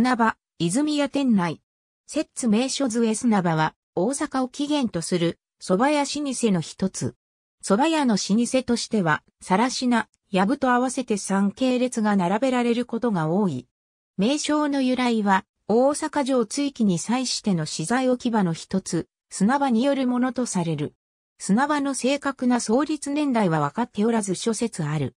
砂場、泉屋店内。摂津名所杖砂場は、大阪を起源とする、蕎麦屋老舗の一つ。蕎麦屋の老舗としては、更ナ、ヤブと合わせて3系列が並べられることが多い。名称の由来は、大阪城追記に際しての資材置き場の一つ、砂場によるものとされる。砂場の正確な創立年代は分かっておらず諸説ある。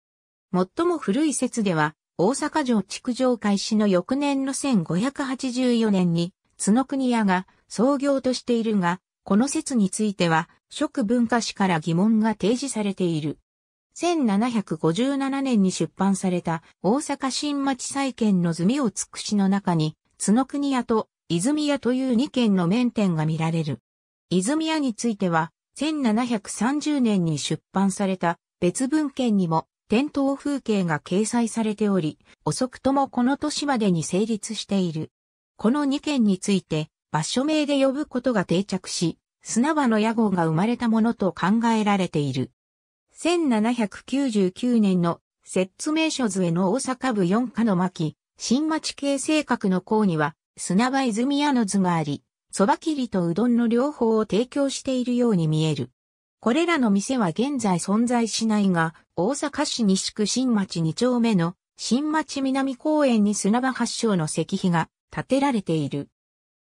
最も古い説では、大阪城築城開始の翌年の1584年に、角国屋が創業としているが、この説については、食文化史から疑問が提示されている。1757年に出版された大阪新町再建の墨を尽くしの中に、角国屋と泉屋という2軒の面点が見られる。泉屋については、1730年に出版された別文献にも伝統風景が掲載されており、遅くともこの年までに成立している。この2件について、場所名で呼ぶことが定着し、砂場の屋号が生まれたものと考えられている。1799年の説明書図への大阪部4課の巻、新町系性格の項には、砂場泉屋の図があり、蕎麦切りとうどんの両方を提供しているように見える。これらの店は現在存在しないが、大阪市西区新町2丁目の新町南公園に砂場発祥の石碑が建てられている。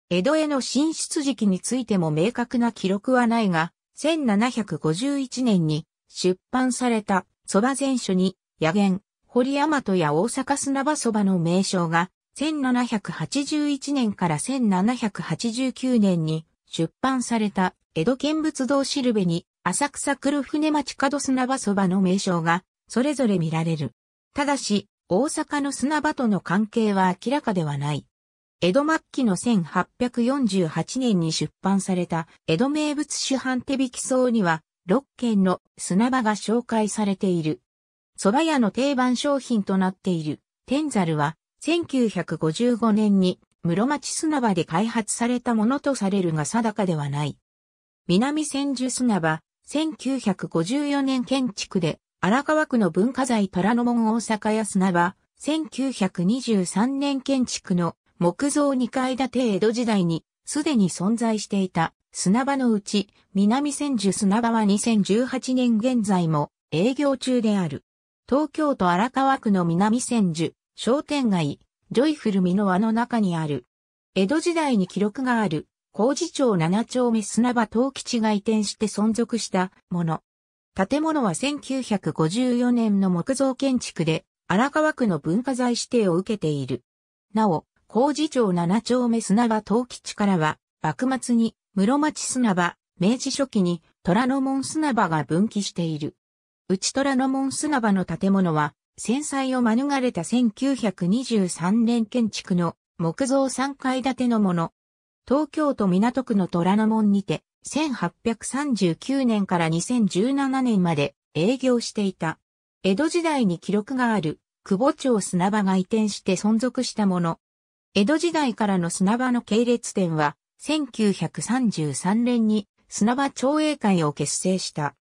江戸への進出時期についても明確な記録はないが、1751年に出版された蕎麦全書に、野源、堀山とや大阪砂場蕎麦の名称が、1781年から1789年に出版された江戸見物堂しるべに浅草黒船町角砂場そばの名称が、それぞれ見られる。ただし、大阪の砂場との関係は明らかではない。江戸末期の1848年に出版された江戸名物主犯手引き層には6軒の砂場が紹介されている。蕎麦屋の定番商品となっている天猿は1955年に室町砂場で開発されたものとされるが定かではない。南千住砂場、1954年建築で、荒川区の文化財虎ノ門大阪や砂場、1923年建築の木造2階建て江戸時代にすでに存在していた砂場のうち南千住砂場は2018年現在も営業中である。東京都荒川区の南千住商店街ジョイフル美ノ輪の中にある江戸時代に記録がある工事町7丁目砂場東吉が移転して存続したもの。建物は1954年の木造建築で、荒川区の文化財指定を受けている。なお、工事町7丁目砂場東吉からは、幕末に室町砂場、明治初期に虎ノ門砂場が分岐している。内虎ノ門砂場の建物は、戦災を免れた1923年建築の木造3階建てのもの。東京都港区の虎ノ門にて、1839年から2017年まで営業していた。江戸時代に記録がある、久保町砂場が移転して存続したもの。江戸時代からの砂場の系列店は、1933年に砂場町営会を結成した。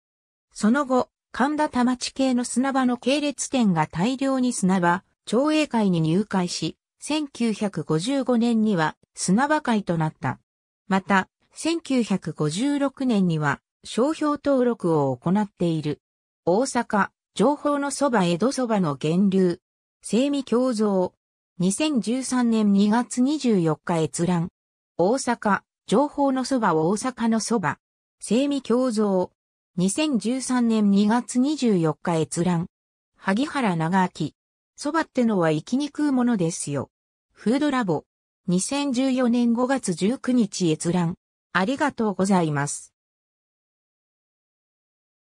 その後、神田田町系の砂場の系列店が大量に砂場、町営会に入会し、1955年には砂場会となった。また、1956年には商標登録を行っている。大阪、情報のそば江戸そばの源流。生味共造。2013年2月24日閲覧。大阪、情報のそば大阪のそば。生味共造。2013年2月24日閲覧。萩原長明。そばってのは生きにくうものですよ。フードラボ。2014年5月19日閲覧。ありがとうございます。